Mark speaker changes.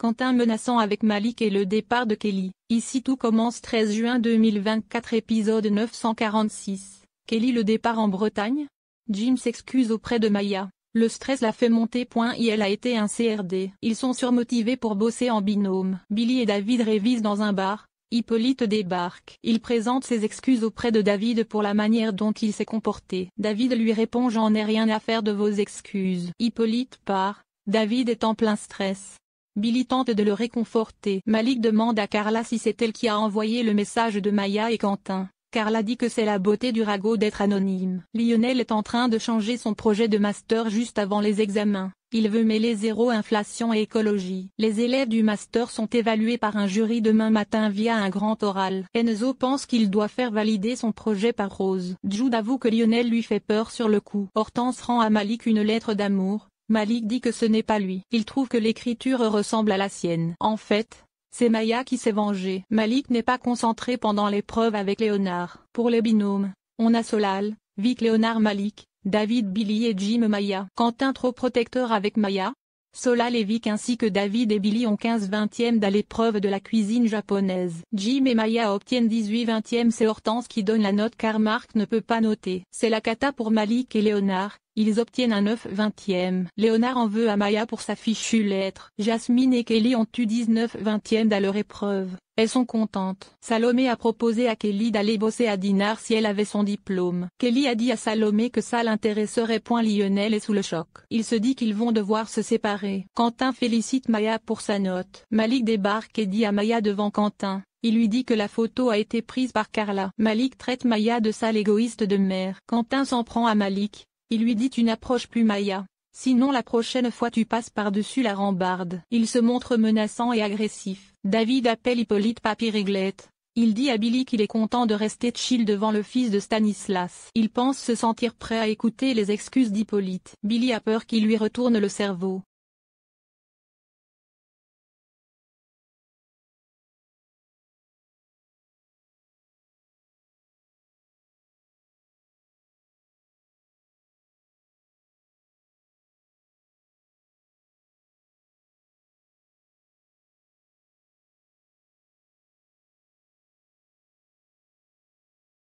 Speaker 1: Quentin menaçant avec Malik et le départ de Kelly. Ici tout commence 13 juin 2024 épisode 946. Kelly le départ en Bretagne Jim s'excuse auprès de Maya. Le stress l'a fait monter. Et elle a été un CRD. Ils sont surmotivés pour bosser en binôme. Billy et David révisent dans un bar. Hippolyte débarque. Il présente ses excuses auprès de David pour la manière dont il s'est comporté. David lui répond J'en ai rien à faire de vos excuses. Hippolyte part. David est en plein stress. Billy tente de le réconforter. Malik demande à Carla si c'est elle qui a envoyé le message de Maya et Quentin. Carla dit que c'est la beauté du ragot d'être anonyme. Lionel est en train de changer son projet de master juste avant les examens. Il veut mêler zéro inflation et écologie. Les élèves du master sont évalués par un jury demain matin via un grand oral. Enzo pense qu'il doit faire valider son projet par Rose. Jude avoue que Lionel lui fait peur sur le coup. Hortense rend à Malik une lettre d'amour. Malik dit que ce n'est pas lui. Il trouve que l'écriture ressemble à la sienne. En fait, c'est Maya qui s'est vengée. Malik n'est pas concentré pendant l'épreuve avec Léonard. Pour les binômes, on a Solal, Vic Léonard Malik, David Billy et Jim Maya. Quentin trop protecteur avec Maya. Solal et Vic ainsi que David et Billy ont 15 vingtièmes dans l'épreuve de la cuisine japonaise. Jim et Maya obtiennent 18 vingtièmes c'est Hortense qui donne la note car Marc ne peut pas noter. C'est la cata pour Malik et Léonard, ils obtiennent un 9 vingtième. Léonard en veut à Maya pour sa fichue lettre. Jasmine et Kelly ont eu 19 vingtièmes à leur épreuve. Elles sont contentes. Salomé a proposé à Kelly d'aller bosser à Dinard si elle avait son diplôme. Kelly a dit à Salomé que ça l'intéresserait point Lionel est sous le choc. Il se dit qu'ils vont devoir se séparer. Quentin félicite Maya pour sa note. Malik débarque et dit à Maya devant Quentin. Il lui dit que la photo a été prise par Carla. Malik traite Maya de sale égoïste de mère. Quentin s'en prend à Malik. Il lui dit une approche plus Maya. Sinon la prochaine fois tu passes par-dessus la rambarde. Il se montre menaçant et agressif. David appelle Hippolyte Papy Réglette. Il dit à Billy qu'il est content de rester chill devant le fils de Stanislas. Il pense se sentir prêt à écouter les excuses d'Hippolyte. Billy a peur qu'il lui retourne le cerveau.